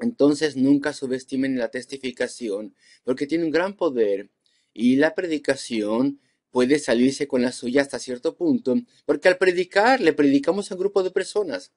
Entonces nunca subestimen la testificación, porque tiene un gran poder y la predicación puede salirse con la suya hasta cierto punto, porque al predicar le predicamos a un grupo de personas.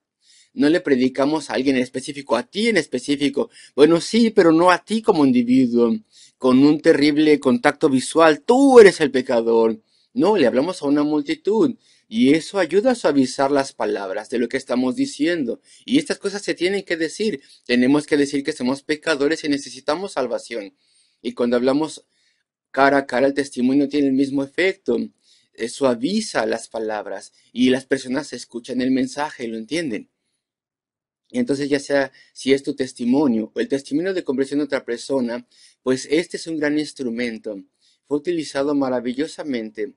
No le predicamos a alguien en específico, a ti en específico. Bueno, sí, pero no a ti como individuo, con un terrible contacto visual. Tú eres el pecador. No, le hablamos a una multitud. Y eso ayuda a suavizar las palabras de lo que estamos diciendo. Y estas cosas se tienen que decir. Tenemos que decir que somos pecadores y necesitamos salvación. Y cuando hablamos cara a cara, el testimonio tiene el mismo efecto. Eh, suaviza las palabras y las personas escuchan el mensaje y lo entienden. entonces ya sea si es tu testimonio o el testimonio de conversión de otra persona, pues este es un gran instrumento. Fue utilizado maravillosamente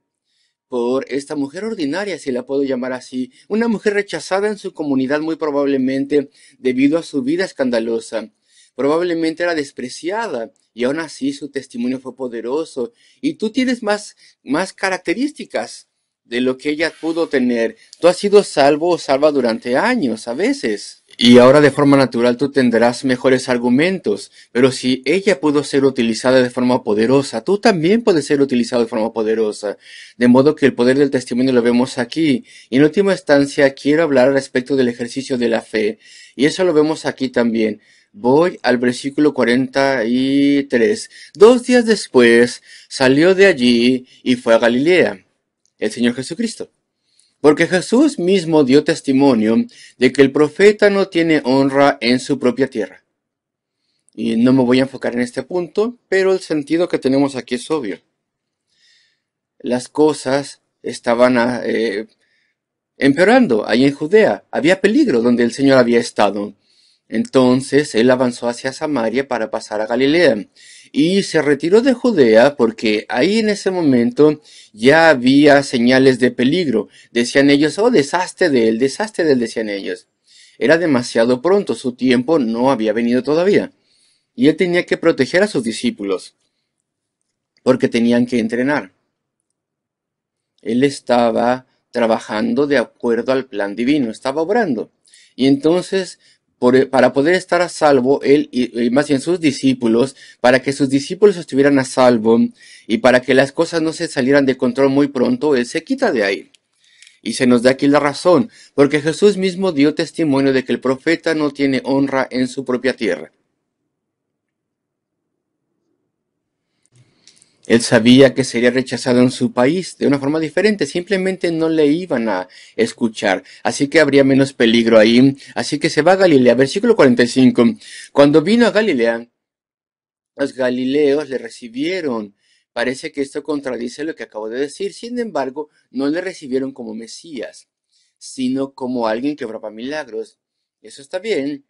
por esta mujer ordinaria, si la puedo llamar así, una mujer rechazada en su comunidad muy probablemente debido a su vida escandalosa. Probablemente era despreciada y aún así su testimonio fue poderoso. Y tú tienes más, más características de lo que ella pudo tener. Tú has sido salvo o salva durante años, a veces. Y ahora de forma natural tú tendrás mejores argumentos, pero si ella pudo ser utilizada de forma poderosa, tú también puedes ser utilizado de forma poderosa. De modo que el poder del testimonio lo vemos aquí. Y en última instancia quiero hablar respecto del ejercicio de la fe, y eso lo vemos aquí también. Voy al versículo 43. Dos días después salió de allí y fue a Galilea, el Señor Jesucristo. Porque Jesús mismo dio testimonio de que el profeta no tiene honra en su propia tierra. Y no me voy a enfocar en este punto, pero el sentido que tenemos aquí es obvio. Las cosas estaban eh, empeorando ahí en Judea. Había peligro donde el Señor había estado. Entonces él avanzó hacia Samaria para pasar a Galilea y se retiró de Judea porque ahí en ese momento ya había señales de peligro. Decían ellos, oh, desastre de él, desastre de él, decían ellos. Era demasiado pronto, su tiempo no había venido todavía. Y él tenía que proteger a sus discípulos, porque tenían que entrenar. Él estaba trabajando de acuerdo al plan divino, estaba obrando. Y entonces e, para poder estar a salvo él y, y, más bien sus discípulos, para que sus discípulos estuvieran a salvo y para que las cosas no se salieran de control muy pronto, él se quita de ahí. Y se nos da aquí la razón, porque Jesús mismo dio testimonio de que el profeta no tiene honra en su propia tierra. Él sabía que sería rechazado en su país de una forma diferente, simplemente no le iban a escuchar, así que habría menos peligro ahí, así que se va a Galilea, versículo 45. Cuando vino a Galilea, los galileos le recibieron. Parece que esto contradice lo que acabo de decir, sin embargo, no le recibieron como Mesías, sino como alguien que obraba milagros. Eso está bien.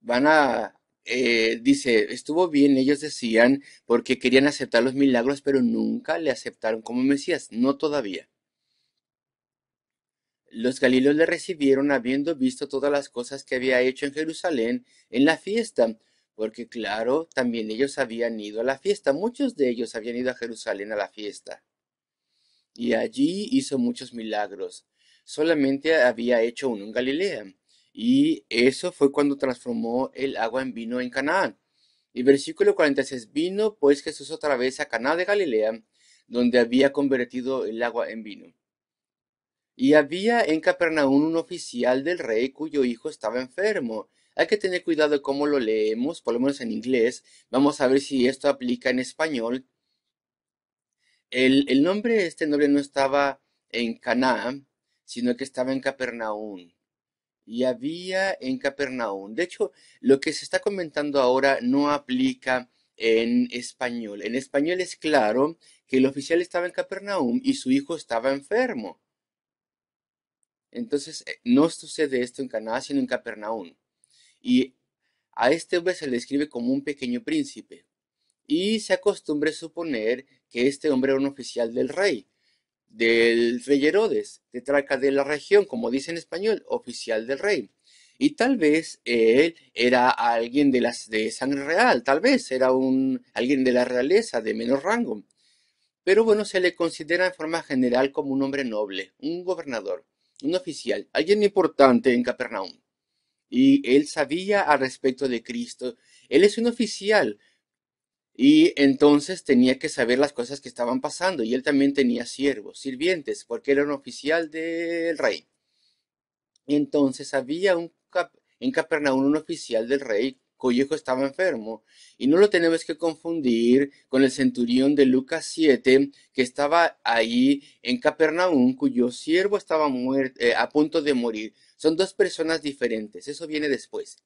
Van a eh, dice, estuvo bien, ellos decían, porque querían aceptar los milagros, pero nunca le aceptaron como Mesías, no todavía. Los galileos le recibieron habiendo visto todas las cosas que había hecho en Jerusalén en la fiesta, porque claro, también ellos habían ido a la fiesta, muchos de ellos habían ido a Jerusalén a la fiesta. Y allí hizo muchos milagros. Solamente había hecho uno en Galilea y eso fue cuando transformó el agua en vino en Canaán. Y versículo 46, vino pues Jesús otra vez a Canaán de Galilea, donde había convertido el agua en vino. Y había en Capernaum un oficial del rey cuyo hijo estaba enfermo. Hay que tener cuidado de cómo lo leemos, por lo menos en inglés. Vamos a ver si esto aplica en español. El, nombre este nombre no estaba en Canaán, sino que estaba en Capernaum y había en Capernaum. De hecho, lo que se está comentando ahora no aplica en español. En español es claro que el oficial estaba en Capernaum y su hijo estaba enfermo. Entonces, eh, no sucede esto en Caná, sino en Capernaum. Y a este hombre se le describe como un pequeño príncipe. Y se acostumbra a suponer que este hombre era un oficial del rey del rey Herodes, de la región, como dice en español, oficial del rey. Y tal vez él era alguien de, las, de sangre real, tal vez era un, alguien de la realeza, de menor rango. Pero bueno, se le considera en forma general como un hombre noble, un gobernador, un oficial, alguien importante en Capernaum. Y él sabía al respecto de Cristo. Él es un oficial, y entonces tenía que saber las cosas que estaban pasando. Y él también tenía siervos, sirvientes, porque era un oficial del rey. entonces había un en Capernaum un oficial del rey cuyo hijo estaba enfermo. Y no lo tenemos que confundir con el centurión de Lucas 7, que estaba ahí en Capernaum, cuyo siervo estaba eh, a punto de morir. Son dos personas diferentes, eso viene después.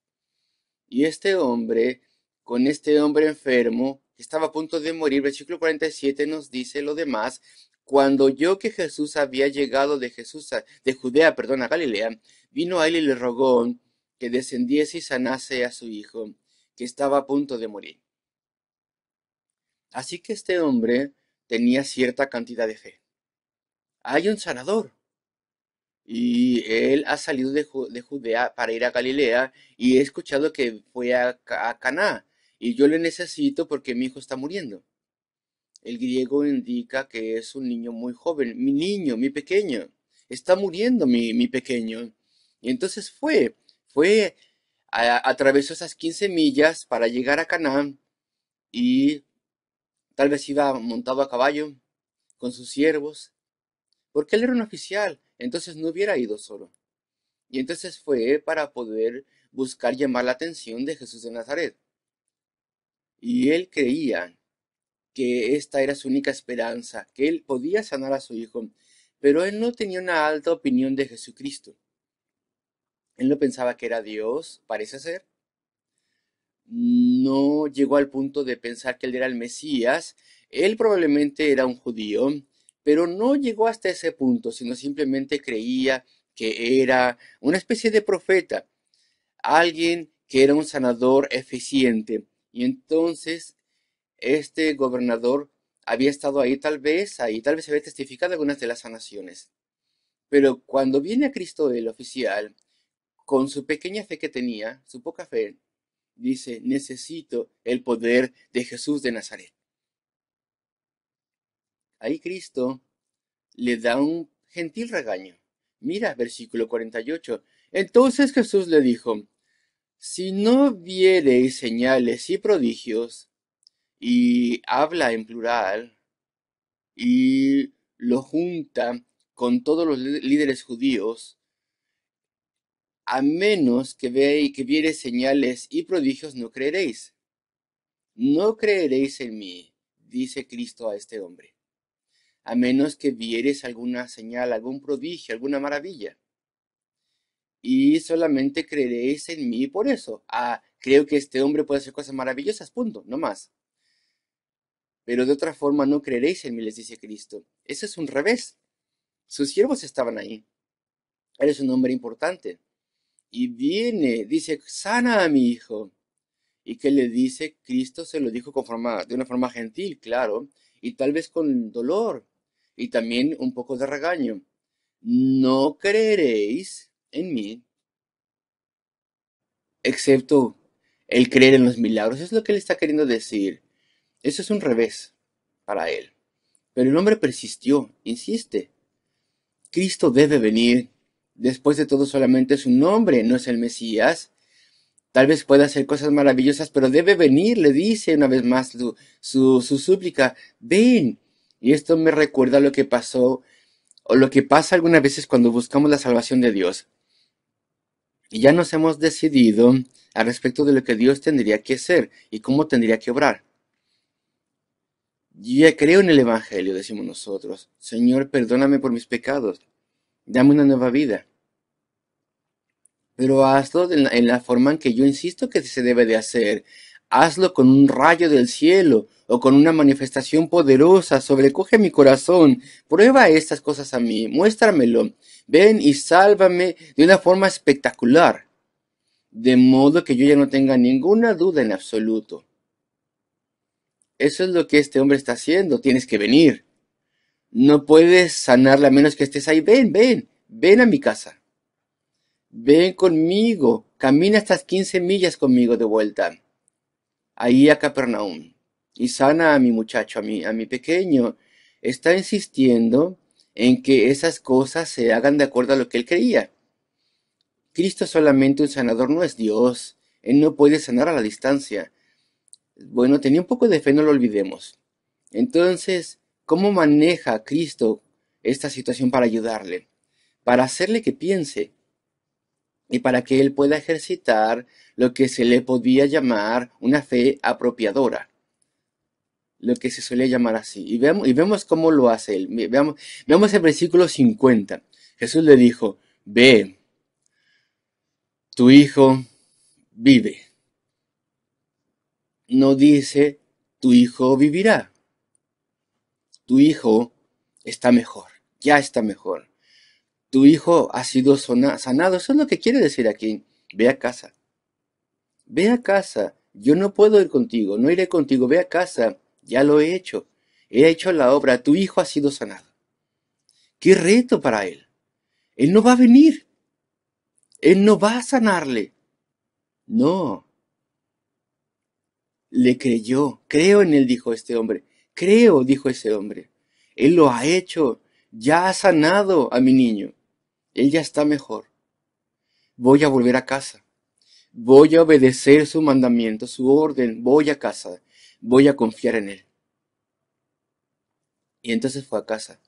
Y este hombre con este hombre enfermo que estaba a punto de morir. Versículo 47 nos dice lo demás. Cuando yo que Jesús había llegado de Jesús de Judea, perdón, a Galilea, vino a él y le rogó que descendiese y sanase a su hijo, que estaba a punto de morir. Así que este hombre tenía cierta cantidad de fe. Hay un sanador. Y él ha salido de, Judea para ir a Galilea y he escuchado que fue a, a y yo le necesito porque mi hijo está muriendo. El griego indica que es un niño muy joven, mi niño, mi pequeño, está muriendo mi, pequeño. Y entonces fue, fue, a, atravesó esas 15 millas para llegar a Canaán y tal vez iba montado a caballo con sus siervos, porque él era un oficial, entonces no hubiera ido solo. Y entonces fue para poder buscar llamar la atención de Jesús de Nazaret y él creía que esta era su única esperanza, que él podía sanar a su hijo, pero él no tenía una alta opinión de Jesucristo. Él no pensaba que era Dios, parece ser. No llegó al punto de pensar que él era el Mesías. Él probablemente era un judío, pero no llegó hasta ese punto, sino simplemente creía que era una especie de profeta, alguien que era un sanador eficiente y entonces este gobernador había estado ahí tal vez, ahí tal vez había testificado algunas de las sanaciones. Pero cuando viene a Cristo el oficial, con su pequeña fe que tenía, su poca fe, dice, necesito el poder de Jesús de Nazaret. Ahí Cristo le da un gentil regaño. Mira, versículo 48. Entonces Jesús le dijo, si no viereis señales y prodigios, y habla en plural, y lo junta con todos los líderes judíos, a menos que, que viereis señales y prodigios, no creeréis. No creeréis en mí, dice Cristo a este hombre, a menos que vieres alguna señal, algún prodigio, alguna maravilla y solamente creeréis en mí por eso. Ah, creo que este hombre puede hacer cosas maravillosas, punto, no más. Pero de otra forma no creeréis en mí, les dice Cristo. Eso es un revés. Sus siervos estaban ahí. Eres un hombre importante. Y viene, dice, sana a mi hijo. Y que le dice, Cristo se lo dijo con de una forma gentil, claro, y tal vez con dolor, y también un poco de regaño. No creeréis en mí, excepto el creer en los milagros. Es lo que él está queriendo decir. Eso es un revés para él. Pero el hombre persistió, insiste. Cristo debe venir. Después de todo, solamente su nombre no es el Mesías. Tal vez pueda hacer cosas maravillosas, pero debe venir, le dice una vez más su, su súplica. Ven. Y esto me recuerda lo que pasó o lo que pasa algunas veces cuando buscamos la salvación de Dios. Y ya nos hemos decidido al respecto de lo que Dios tendría que hacer y cómo tendría que obrar. Yo creo en el Evangelio, decimos nosotros. Señor, perdóname por mis pecados. Dame una nueva vida. Pero hazlo en la forma en que yo insisto que se debe de hacer, hazlo con un rayo del cielo o con una manifestación poderosa, sobrecoge mi corazón, prueba estas cosas a mí, muéstramelo, ven y sálvame de una forma espectacular, de modo que yo ya no tenga ninguna duda en absoluto. Eso es lo que este hombre está haciendo, tienes que venir. No puedes sanarla a menos que estés ahí, ven, ven, ven a mi casa. Ven conmigo, camina estas 15 millas conmigo de vuelta ahí a Capernaum y sana a mi muchacho, a mi, a mi pequeño. Está insistiendo en que esas cosas se hagan de acuerdo a lo que él creía. Cristo solamente un sanador, no es Dios. Él no puede sanar a la distancia. Bueno, tenía un poco de fe, no lo olvidemos. Entonces, ¿cómo maneja Cristo esta situación para ayudarle? Para hacerle que piense, y para que él pueda ejercitar lo que se le podía llamar una fe apropiadora lo que se suele llamar así. Y vemos, y vemos cómo lo hace él. Veamos, veamos el versículo 50. Jesús le dijo, ve, tu hijo vive. No dice, tu hijo vivirá. Tu hijo está mejor, ya está mejor tu hijo ha sido sanado. Eso es lo que quiere decir aquí. Ve a casa. Ve a casa. Yo no puedo ir contigo, no iré contigo. Ve a casa. Ya lo he hecho. He hecho la obra. Tu hijo ha sido sanado. Qué reto para él. Él no va a venir. Él no va a sanarle. No. Le creyó. Creo en él, dijo este hombre. Creo, dijo ese hombre. Él lo ha hecho. Ya ha sanado a mi niño. Él ya está mejor. Voy a volver a casa. Voy a obedecer su mandamiento, su orden. Voy a casa. Voy a confiar en Él. Y entonces fue a casa.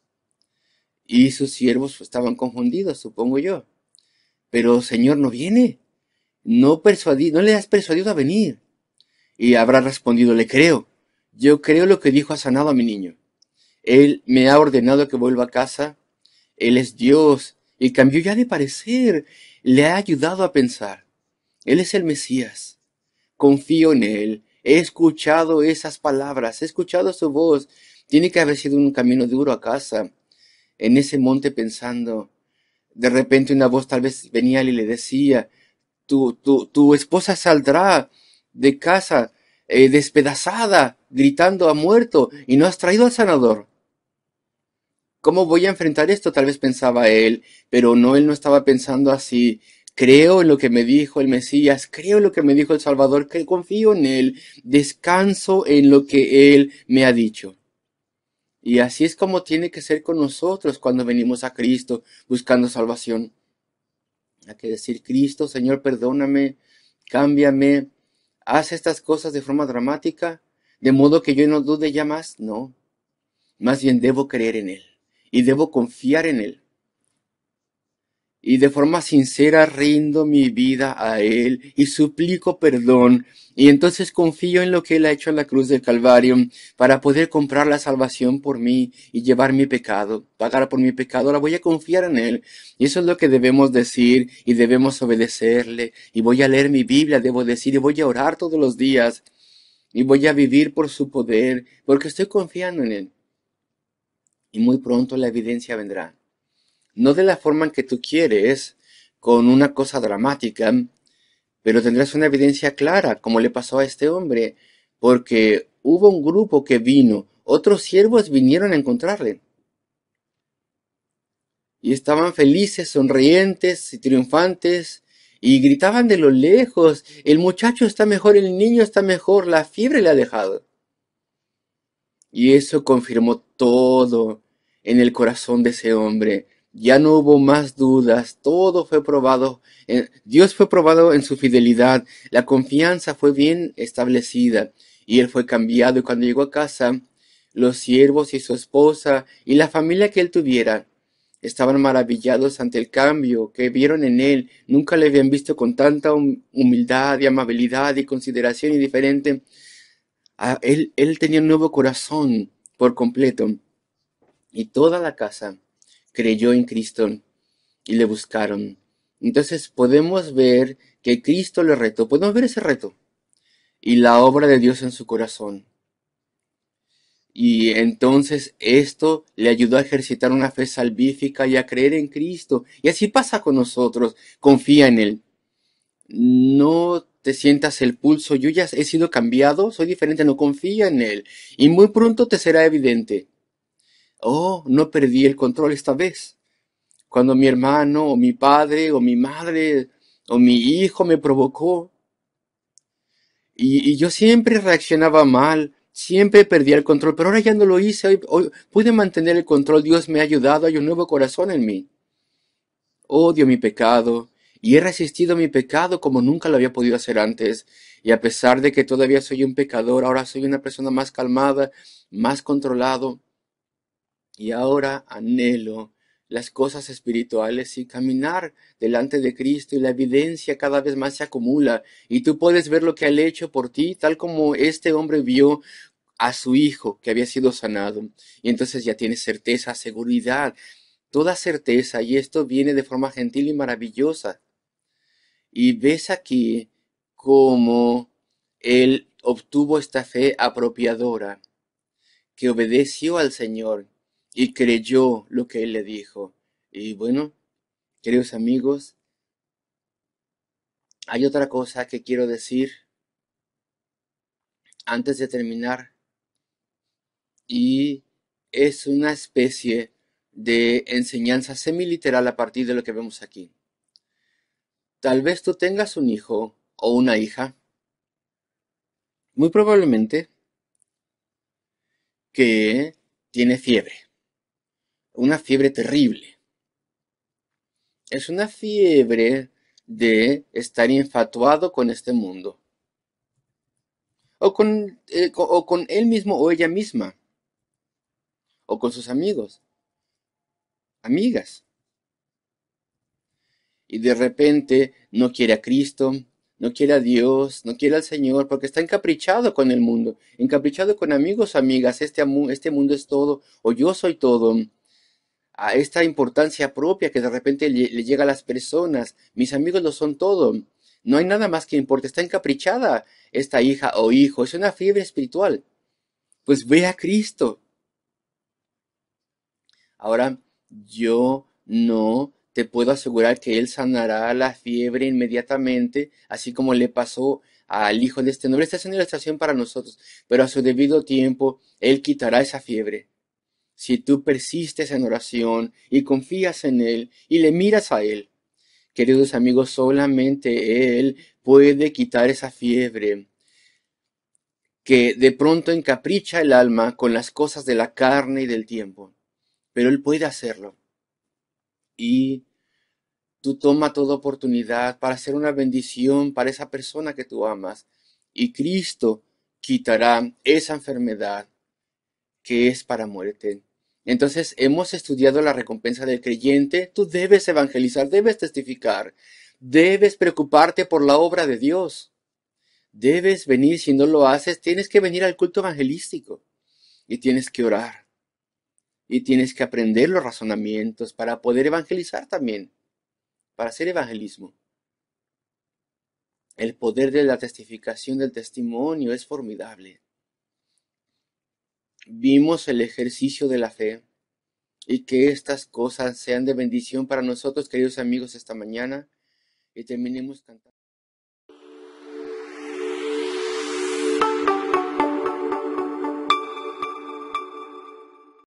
Y sus siervos estaban confundidos, supongo yo. Pero Señor no viene. No persuadí, no le has persuadido a venir. Y habrá respondido, le creo. Yo creo lo que dijo ha sanado a mi niño. Él me ha ordenado que vuelva a casa. Él es Dios y cambió ya de parecer, le ha ayudado a pensar. Él es el Mesías. Confío en Él. He escuchado esas palabras, he escuchado su voz. Tiene que haber sido un camino duro a casa, en ese monte pensando. De repente una voz tal vez venía y le decía, tu, tu esposa saldrá de casa eh, despedazada, gritando ha muerto y no has traído al sanador. ¿Cómo voy a enfrentar esto? Tal vez pensaba él, pero no, él no estaba pensando así. Creo en lo que me dijo el Mesías, creo en lo que me dijo el Salvador, que confío en él, descanso en lo que él me ha dicho. Y así es como tiene que ser con nosotros cuando venimos a Cristo buscando salvación. Hay que decir, Cristo, Señor, perdóname, cámbiame, haz estas cosas de forma dramática, de modo que yo no dude ya más. No, más bien debo creer en Él y debo confiar en Él. Y de forma sincera rindo mi vida a Él y suplico perdón. Y entonces confío en lo que Él ha hecho en la cruz del Calvario para poder comprar la salvación por mí y llevar mi pecado, pagar por mi pecado. Ahora voy a confiar en Él. Y eso es lo que debemos decir y debemos obedecerle. Y voy a leer mi Biblia, debo decir, y voy a orar todos los días. Y voy a vivir por su poder porque estoy confiando en Él y muy pronto la evidencia vendrá. No de la forma en que tú quieres, con una cosa dramática, pero tendrás una evidencia clara, como le pasó a este hombre, porque hubo un grupo que vino, otros siervos vinieron a encontrarle. Y estaban felices, sonrientes y triunfantes, y gritaban de lo lejos, el muchacho está mejor, el niño está mejor, la fiebre le ha dejado. Y eso confirmó todo en el corazón de ese hombre. Ya no hubo más dudas, todo fue probado. Dios fue probado en su fidelidad, la confianza fue bien establecida y él fue cambiado y cuando llegó a casa, los siervos y su esposa y la familia que él tuviera estaban maravillados ante el cambio que vieron en él. Nunca le habían visto con tanta humildad y amabilidad y consideración y diferente. él, él tenía un nuevo corazón por completo y toda la casa creyó en Cristo y le buscaron. Entonces podemos ver que Cristo le retó, podemos ver ese reto y la obra de Dios en su corazón. Y entonces esto le ayudó a ejercitar una fe salvífica y a creer en Cristo. Y así pasa con nosotros, confía en Él. No te sientas el pulso, yo ya he sido cambiado, soy diferente, no confía en Él. Y muy pronto te será evidente oh, no perdí el control esta vez. Cuando mi hermano o mi padre o mi madre o mi hijo me provocó. Y, yo siempre reaccionaba mal, siempre perdía el control, pero ahora ya no lo hice, pude mantener el control, Dios me ha ayudado, hay un nuevo corazón en mí. Odio mi pecado y he resistido mi pecado como nunca lo había podido hacer antes. Y a pesar de que todavía soy un pecador, ahora soy una persona más calmada, más controlado y ahora anhelo las cosas espirituales y caminar delante de Cristo y la evidencia cada vez más se acumula y tú puedes ver lo que ha hecho por ti, tal como este hombre vio a su hijo que había sido sanado. Y entonces ya tienes certeza, seguridad, toda certeza y esto viene de forma gentil y maravillosa. Y ves aquí cómo él obtuvo esta fe apropiadora, que obedeció al Señor y creyó lo que él le dijo. Y bueno, queridos amigos, hay otra cosa que quiero decir antes de terminar. Y es una especie de enseñanza semiliteral a partir de lo que vemos aquí. Tal vez tú tengas un hijo o una hija, muy probablemente, que tiene fiebre una fiebre terrible. Es una fiebre de estar infatuado con este mundo. O con, eh, con él mismo o ella misma. O con sus amigos. Amigas. Y de repente no quiere a Cristo, no quiere a Dios, no quiere al Señor, porque está encaprichado con el mundo, encaprichado con amigos, amigas, este, este mundo es todo, o yo soy todo, a esta importancia propia que de repente le, llega a las personas. Mis amigos lo son todo. No hay nada más que importe. Está encaprichada esta hija o hijo. Es una fiebre espiritual. Pues ve a Cristo. Ahora, yo no te puedo asegurar que Él sanará la fiebre inmediatamente, así como le pasó al hijo de este noble. Esta es una estación para nosotros, pero a su debido tiempo Él quitará esa fiebre. Si tú persistes en oración y confías en Él y le miras a Él, queridos amigos, solamente Él puede quitar esa fiebre que de pronto encapricha el alma con las cosas de la carne y del tiempo. Pero Él puede hacerlo. Y tú toma toda oportunidad para hacer una bendición para esa persona que tú amas. Y Cristo quitará esa enfermedad que es para muerte. Entonces hemos estudiado la recompensa del creyente, tú debes evangelizar, debes testificar, debes preocuparte por la obra de Dios. Debes venir, si no lo haces, tienes que venir al culto evangelístico y tienes que orar y tienes que aprender los razonamientos para poder evangelizar también, para hacer evangelismo. El poder de la testificación del testimonio es formidable vimos el ejercicio de la fe y que estas cosas sean de bendición para nosotros, queridos amigos, esta mañana y terminemos cantando.